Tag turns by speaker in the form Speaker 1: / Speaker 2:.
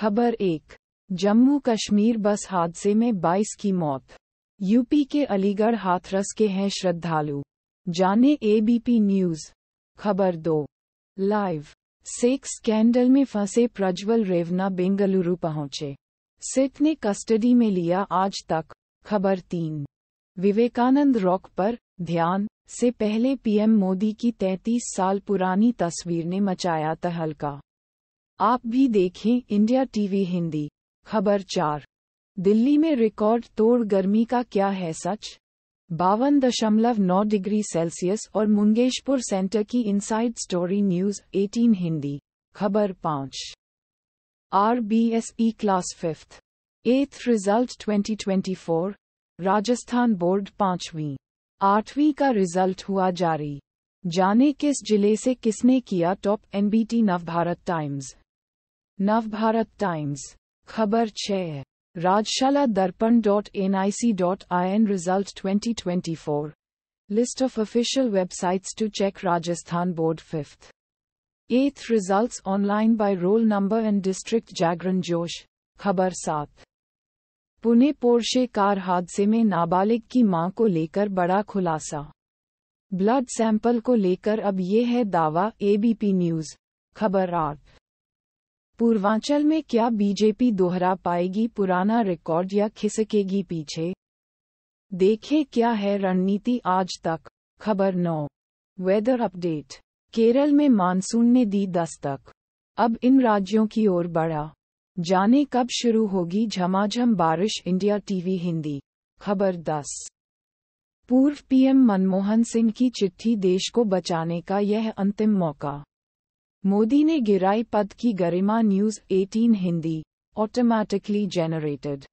Speaker 1: खबर एक जम्मू कश्मीर बस हादसे में 22 की मौत यूपी के अलीगढ़ हाथरस के हैं श्रद्धालु जाने एबीपी न्यूज खबर दो लाइव सेक्स स्कैंडल में फंसे प्रज्वल रेवना बेंगलुरु पहुंचे सिट ने कस्टडी में लिया आज तक खबर तीन विवेकानंद रॉक पर ध्यान से पहले पीएम मोदी की 33 साल पुरानी तस्वीर ने मचाया तहलका आप भी देखें इंडिया टीवी हिंदी खबर चार दिल्ली में रिकॉर्ड तोड़ गर्मी का क्या है सच बावन दशमलव नौ डिग्री सेल्सियस और मुंगेशपुर सेंटर की इनसाइड स्टोरी न्यूज 18 हिंदी खबर पाँच R B S E class fifth eighth result 2024 Rajasthan board पांचवी आठवीं का रिजल्ट हुआ जारी जाने किस जिले से किसने किया top NBT Navbharat Times Navbharat Times खबर छः Rajshala Darpan dot N I C dot I N result twenty twenty four list of official websites to check Rajasthan board fifth eighth result online by roll number and district Jagran Josh खबर सात Pune Porsche car हादसे में नाबालिग की मां को लेकर बड़ा खुलासा ब्लड सैंपल को लेकर अब ये है दावा एबीपी न्यूज खबर आठ पूर्वांचल में क्या बीजेपी दोहरा पाएगी पुराना रिकॉर्ड या खिसकेगी पीछे देखें क्या है रणनीति आज तक खबर नौ वेदर अपडेट केरल में मानसून ने दी दस्तक अब इन राज्यों की ओर बढ़ा जाने कब शुरू होगी झमाझम बारिश इंडिया टीवी हिंदी खबर दस पूर्व पीएम मनमोहन सिंह की चिट्ठी देश को बचाने का यह अंतिम मौका मोदी ने गिराई पद की गरिमा न्यूज 18 हिंदी ऑटोमैटिकली जनरेटेड